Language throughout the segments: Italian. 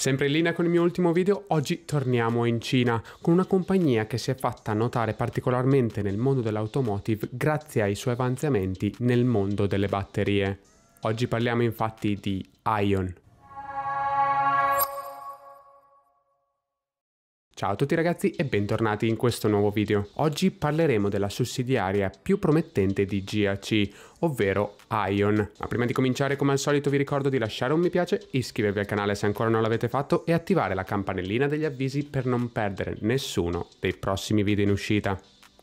Sempre in linea con il mio ultimo video, oggi torniamo in Cina con una compagnia che si è fatta notare particolarmente nel mondo dell'automotive grazie ai suoi avanzamenti nel mondo delle batterie. Oggi parliamo infatti di Ion. Ciao a tutti ragazzi e bentornati in questo nuovo video. Oggi parleremo della sussidiaria più promettente di GAC, ovvero Ion. Ma prima di cominciare come al solito vi ricordo di lasciare un mi piace, iscrivervi al canale se ancora non l'avete fatto e attivare la campanellina degli avvisi per non perdere nessuno dei prossimi video in uscita.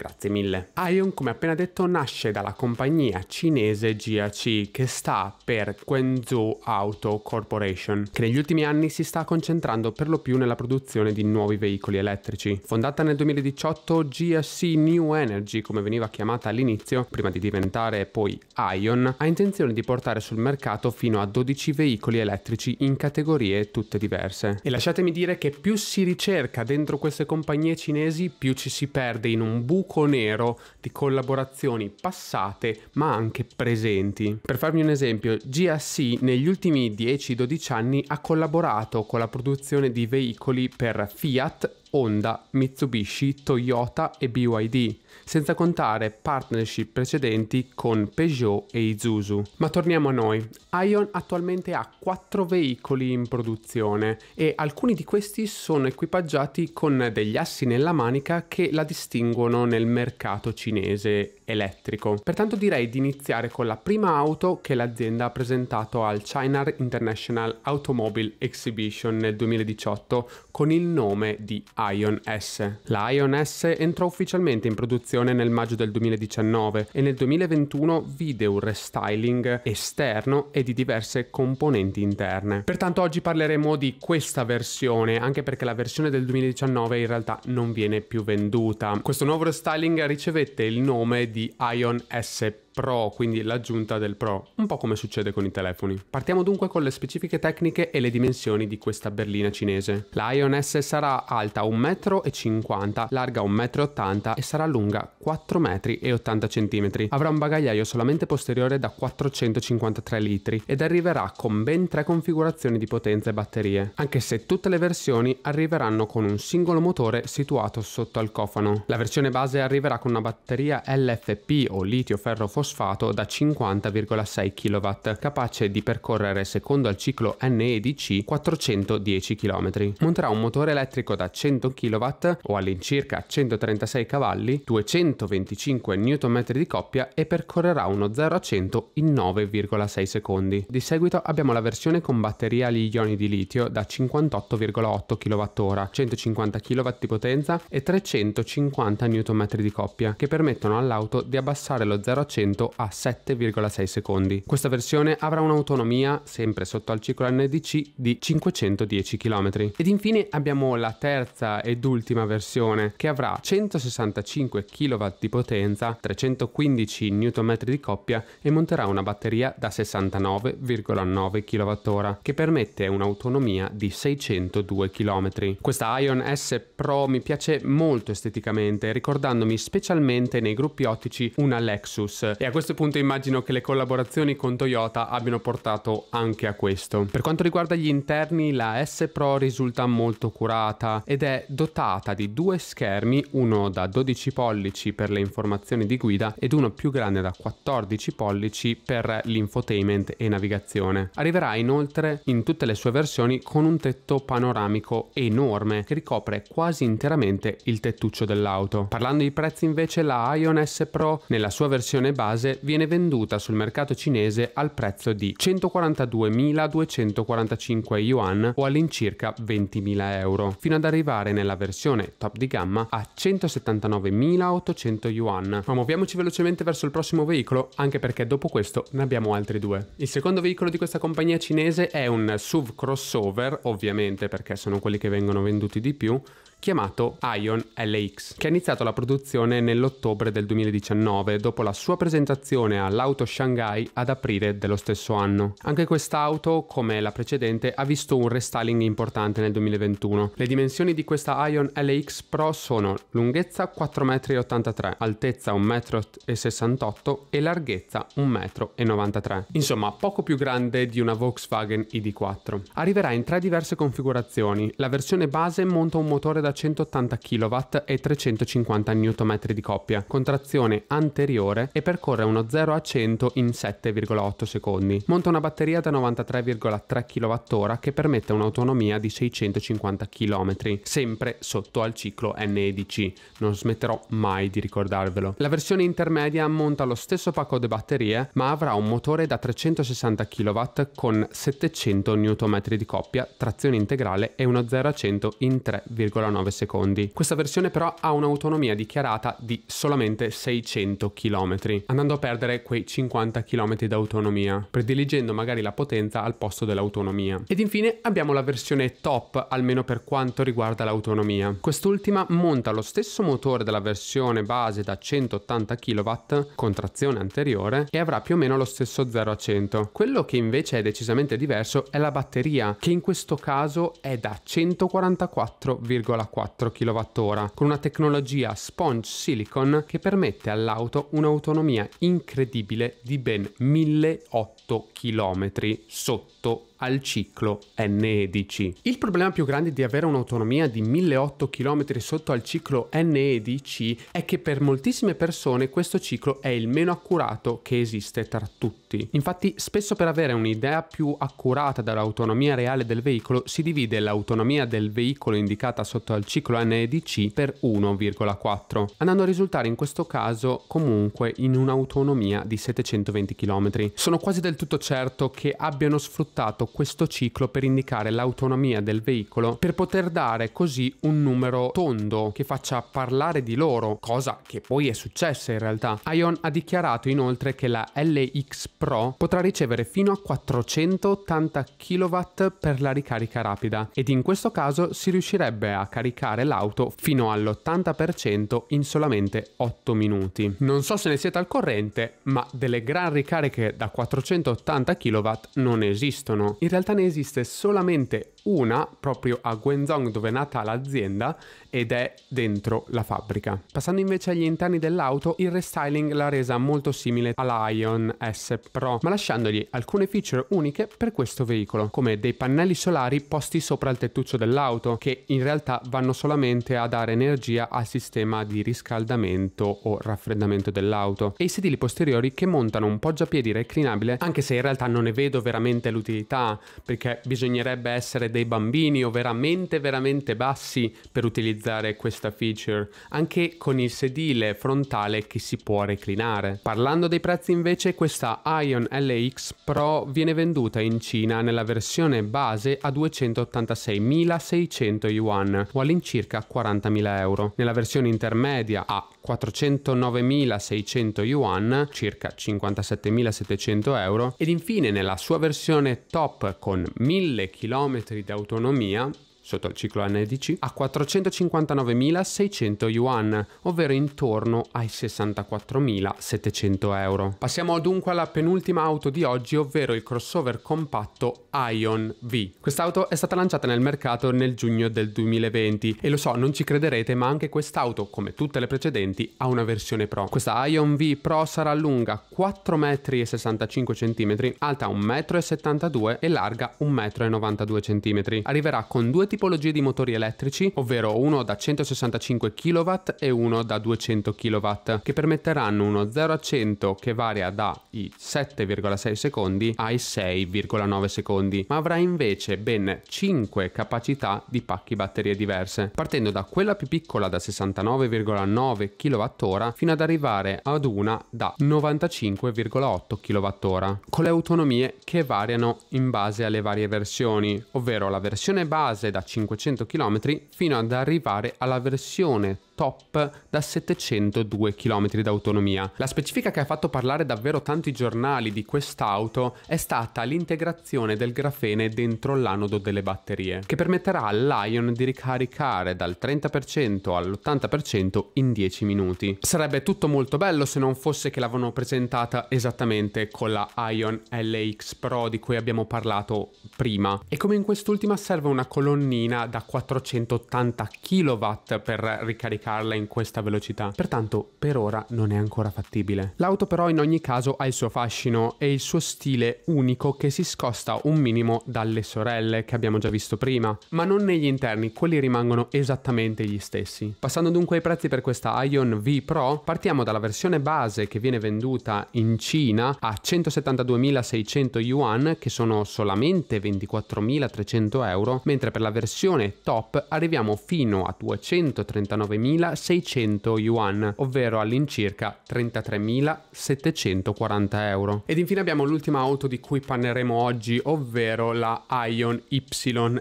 Grazie mille. Ion, come appena detto, nasce dalla compagnia cinese GAC che sta per Quenzhou Auto Corporation, che negli ultimi anni si sta concentrando per lo più nella produzione di nuovi veicoli elettrici. Fondata nel 2018, GAC New Energy, come veniva chiamata all'inizio, prima di diventare poi Ion, ha intenzione di portare sul mercato fino a 12 veicoli elettrici in categorie tutte diverse. E lasciatemi dire che più si ricerca dentro queste compagnie cinesi, più ci si perde in un buco buco nero di collaborazioni passate ma anche presenti. Per farvi un esempio, GSC negli ultimi 10-12 anni ha collaborato con la produzione di veicoli per Fiat Honda, Mitsubishi, Toyota e BYD, senza contare partnership precedenti con Peugeot e Isuzu. Ma torniamo a noi. Ion attualmente ha quattro veicoli in produzione e alcuni di questi sono equipaggiati con degli assi nella manica che la distinguono nel mercato cinese elettrico. Pertanto direi di iniziare con la prima auto che l'azienda ha presentato al China International Automobile Exhibition nel 2018 con il nome di Ion S. La Ion S entrò ufficialmente in produzione nel maggio del 2019 e nel 2021 vide un restyling esterno e di diverse componenti interne. Pertanto oggi parleremo di questa versione, anche perché la versione del 2019 in realtà non viene più venduta. Questo nuovo restyling ricevette il nome di Ion S Pro, quindi l'aggiunta del Pro, un po' come succede con i telefoni. Partiamo dunque con le specifiche tecniche e le dimensioni di questa berlina cinese. La Ion S sarà alta 1,50 m, larga 1,80 m e sarà lunga 4,80 m. Avrà un bagagliaio solamente posteriore da 453 litri ed arriverà con ben tre configurazioni di potenza e batterie, anche se tutte le versioni arriveranno con un singolo motore situato sotto al cofano. La versione base arriverà con una batteria LFP o litio ferro fosfato fosfato da 50,6 kW, capace di percorrere, secondo il ciclo NEDC, 410 km. Monterà un motore elettrico da 100 kW o all'incirca 136 cavalli, 225 Nm di coppia e percorrerà uno 0 a 100 in 9,6 secondi. Di seguito abbiamo la versione con batteria agli ioni di litio da 58,8 kWh, 150 kW di potenza e 350 Nm di coppia, che permettono all'auto di abbassare lo 0 a 100 minuto a 7,6 secondi. Questa versione avrà un'autonomia, sempre sotto al ciclo NDC, di 510 km. Ed infine abbiamo la terza ed ultima versione che avrà 165 kW di potenza, 315 Nm di coppia e monterà una batteria da 69,9 kWh che permette un'autonomia di 602 km. Questa Ion S Pro mi piace molto esteticamente, ricordandomi specialmente nei gruppi ottici una Lexus e a questo punto immagino che le collaborazioni con Toyota abbiano portato anche a questo. Per quanto riguarda gli interni, la S Pro risulta molto curata ed è dotata di due schermi, uno da 12 pollici per le informazioni di guida ed uno più grande da 14 pollici per l'infotainment e navigazione. Arriverà inoltre in tutte le sue versioni con un tetto panoramico enorme che ricopre quasi interamente il tettuccio dell'auto. Parlando di prezzi invece la Ion S Pro nella sua versione base base viene venduta sul mercato cinese al prezzo di 142.245 yuan o all'incirca 20.000 euro, fino ad arrivare nella versione top di gamma a 179.800 yuan. Ma muoviamoci velocemente verso il prossimo veicolo, anche perché dopo questo ne abbiamo altri due. Il secondo veicolo di questa compagnia cinese è un SUV crossover, ovviamente perché sono quelli che vengono venduti di più, chiamato Ion LX, che ha iniziato la produzione nell'ottobre del 2019 dopo la sua presentazione all'Auto Shanghai ad aprile dello stesso anno. Anche quest'auto, come la precedente, ha visto un restyling importante nel 2021. Le dimensioni di questa Ion LX Pro sono lunghezza 4,83 m, altezza 1,68 m e larghezza 1,93 m. Insomma, poco più grande di una Volkswagen ID4. Arriverà in tre diverse configurazioni. La versione base monta un motore da da 180 kW e 350 Nm di coppia, con trazione anteriore e percorre uno 0 a 100 in 7,8 secondi. Monta una batteria da 93,3 kWh che permette un'autonomia di 650 km, sempre sotto al ciclo NEDC. Non smetterò mai di ricordarvelo. La versione intermedia monta lo stesso pacco di batterie, ma avrà un motore da 360 kW con 700 Nm di coppia, trazione integrale e uno 0 a 100 in 3,9 9 secondi. Questa versione però ha un'autonomia dichiarata di solamente 600 km, andando a perdere quei 50 km d'autonomia, prediligendo magari la potenza al posto dell'autonomia. Ed infine abbiamo la versione top, almeno per quanto riguarda l'autonomia. Quest'ultima monta lo stesso motore della versione base da 180 kW con trazione anteriore e avrà più o meno lo stesso 0 a 100. Quello che invece è decisamente diverso è la batteria, che in questo caso è da 144,4 1,4 kWh, con una tecnologia sponge silicon che permette all'auto un'autonomia incredibile di ben 1.800 km sotto al ciclo NEDC. Il problema più grande di avere un'autonomia di 1.800 km sotto al ciclo NEDC è che per moltissime persone questo ciclo è il meno accurato che esiste tra tutti. Infatti spesso per avere un'idea più accurata dell'autonomia reale del veicolo si divide l'autonomia del veicolo indicata sotto al ciclo NEDC per 1,4, andando a risultare in questo caso comunque in un'autonomia di 720 km. Sono quasi del tutto certo che abbiano sfruttato questo ciclo per indicare l'autonomia del veicolo per poter dare così un numero tondo che faccia parlare di loro, cosa che poi è successa in realtà. Ion ha dichiarato inoltre che la LX Pro potrà ricevere fino a 480 kW per la ricarica rapida ed in questo caso si riuscirebbe a caricare l'auto fino all'80% in solamente 8 minuti. Non so se ne siete al corrente, ma delle gran ricariche da 480 kW non esistono in realtà ne esiste solamente una proprio a Guangzhou dove è nata l'azienda ed è dentro la fabbrica. Passando invece agli interni dell'auto, il restyling l'ha resa molto simile alla Ion S Pro, ma lasciandogli alcune feature uniche per questo veicolo, come dei pannelli solari posti sopra il tettuccio dell'auto, che in realtà vanno solamente a dare energia al sistema di riscaldamento o raffreddamento dell'auto, e i sedili posteriori che montano un poggiapiedi reclinabile, anche se in realtà non ne vedo veramente l'utilità, perché bisognerebbe essere dei bambini o veramente veramente bassi per utilizzare utilizzare questa feature, anche con il sedile frontale che si può reclinare. Parlando dei prezzi invece, questa Ion LX Pro viene venduta in Cina nella versione base a 286.600 yuan o all'incirca 40.000 euro, nella versione intermedia a 409.600 yuan, circa 57.700 euro, ed infine nella sua versione top con 1000 km di autonomia sotto il ciclo NDC, a 459.600 yuan, ovvero intorno ai 64.700 euro. Passiamo dunque alla penultima auto di oggi, ovvero il crossover compatto Ion V. Quest'auto è stata lanciata nel mercato nel giugno del 2020 e lo so, non ci crederete, ma anche quest'auto, come tutte le precedenti, ha una versione Pro. Questa Ion V Pro sarà lunga 4,65 m, alta 1,72 m e larga 1,92 m. Arriverà con due tipi tipologie di motori elettrici, ovvero uno da 165 kW e uno da 200 kW, che permetteranno uno 0 a 100 che varia dai 7,6 secondi ai 6,9 secondi, ma avrà invece ben 5 capacità di pacchi batterie diverse, partendo da quella più piccola da 69,9 kWh fino ad arrivare ad una da 95,8 kWh, con le autonomie che variano in base alle varie versioni, ovvero la versione base da 500 km fino ad arrivare alla versione top da 702 km d'autonomia. La specifica che ha fatto parlare davvero tanto i giornali di quest'auto è stata l'integrazione del grafene dentro l'anodo delle batterie, che permetterà all'Ion di ricaricare dal 30% all'80% in 10 minuti. Sarebbe tutto molto bello se non fosse che l'avevano presentata esattamente con la Ion LX Pro di cui abbiamo parlato prima. E come in quest'ultima serve una colonnina da 480 kW per ricaricare replicarla in questa velocità, pertanto per ora non è ancora fattibile. L'auto però in ogni caso ha il suo fascino e il suo stile unico che si scosta un minimo dalle sorelle che abbiamo già visto prima, ma non negli interni, quelli rimangono esattamente gli stessi. Passando dunque ai prezzi per questa Ion V Pro, partiamo dalla versione base che viene venduta in Cina a 172.600 yuan, che sono solamente 24.300 euro, mentre per la versione top arriviamo fino a 239.000 4.600 yuan, ovvero all'incirca 33.740 euro. Ed infine abbiamo l'ultima auto di cui parleremo oggi, ovvero la Ion Y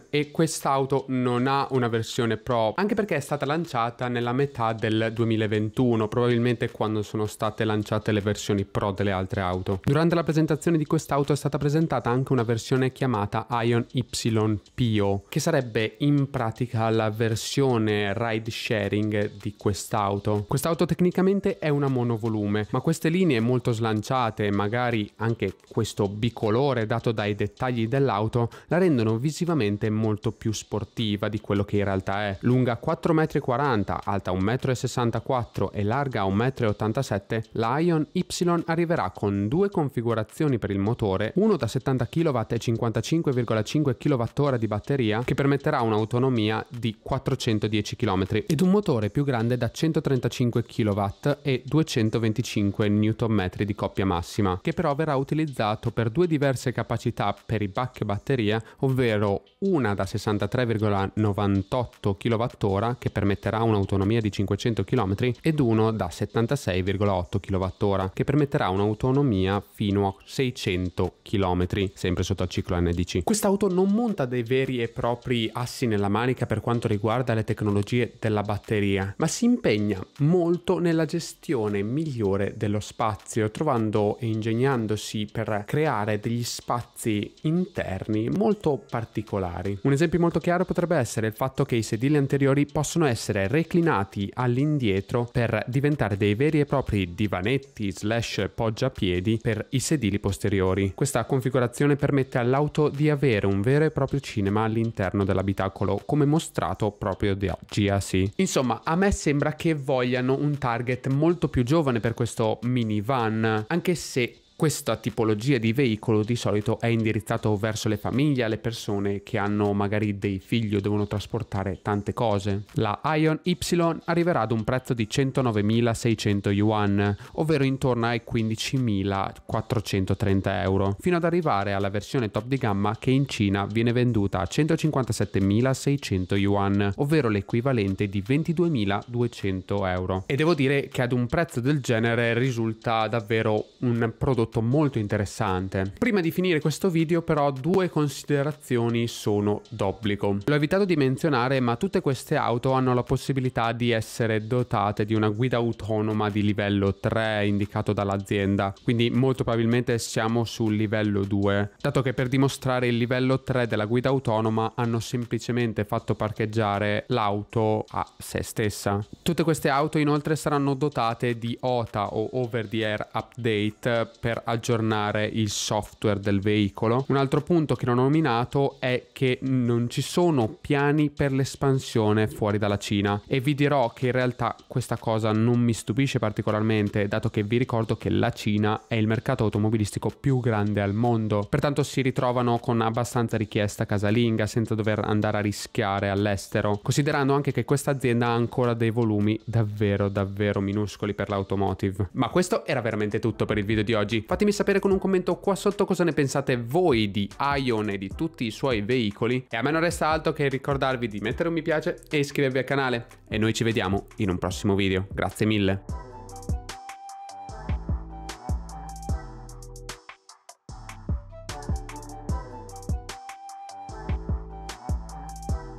e quest'auto non ha una versione Pro, anche perché è stata lanciata nella metà del 2021, probabilmente quando sono state lanciate le versioni Pro delle altre auto. Durante la presentazione di quest'auto è stata presentata anche una versione chiamata Ion Y Pio, che sarebbe in pratica la versione ride sharing di quest'auto. Quest'auto tecnicamente è una monovolume, ma queste linee molto slanciate, e magari anche questo bicolore dato dai dettagli dell'auto, la rendono visivamente molto più sportiva di quello che in realtà è. Lunga 4,40 m, alta 1,64 m e larga 1,87 m, la Ion Y arriverà con due configurazioni per il motore, uno da 70 kW e 55,5 kWh di batteria che permetterà un'autonomia di 410 km ed un motore più più grande da 135 kW e 225 Nm di coppia massima, che però verrà utilizzato per due diverse capacità per i back batteria, ovvero una da 63,98 kWh che permetterà un'autonomia di 500 km ed uno da 76,8 kWh che permetterà un'autonomia fino a 600 km, sempre sotto al ciclo NDC. Quest'auto non monta dei veri e propri assi nella manica per quanto riguarda le tecnologie della batteria materia, ma si impegna molto nella gestione migliore dello spazio, trovando e ingegnandosi per creare degli spazi interni molto particolari. Un esempio molto chiaro potrebbe essere il fatto che i sedili anteriori possono essere reclinati all'indietro per diventare dei veri e propri divanetti slash poggiapiedi per i sedili posteriori. Questa configurazione permette all'auto di avere un vero e proprio cinema all'interno dell'abitacolo, come mostrato proprio da ah GAC. Insomma, a me sembra che vogliano un target molto più giovane per questo minivan, anche se questa tipologia di veicolo di solito è indirizzato verso le famiglie, alle persone che hanno magari dei figli o devono trasportare tante cose. La Ion Y arriverà ad un prezzo di 109.600 yuan, ovvero intorno ai 15.430 euro, fino ad arrivare alla versione top di gamma che in Cina viene venduta a 157.600 yuan, ovvero l'equivalente di 22.200 euro. E devo dire che ad un prezzo del genere risulta davvero un prodotto prodotto molto interessante. Prima di finire questo video però due considerazioni sono d'obbligo. L'ho evitato di menzionare ma tutte queste auto hanno la possibilità di essere dotate di una guida autonoma di livello 3 indicato dall'azienda, quindi molto probabilmente siamo sul livello 2, dato che per dimostrare il livello 3 della guida autonoma hanno semplicemente fatto parcheggiare l'auto a se stessa. Tutte queste auto inoltre saranno dotate di OTA o over the air update per per aggiornare il software del veicolo. Un altro punto che non ho nominato è che non ci sono piani per l'espansione fuori dalla Cina e vi dirò che in realtà questa cosa non mi stupisce particolarmente dato che vi ricordo che la Cina è il mercato automobilistico più grande al mondo. Pertanto si ritrovano con abbastanza richiesta casalinga senza dover andare a rischiare all'estero, considerando anche che questa azienda ha ancora dei volumi davvero davvero minuscoli per l'automotive. Ma questo era veramente tutto per il video di oggi. Fatemi sapere con un commento qua sotto cosa ne pensate voi di Ion e di tutti i suoi veicoli. E a me non resta altro che ricordarvi di mettere un mi piace e iscrivervi al canale. E noi ci vediamo in un prossimo video. Grazie mille.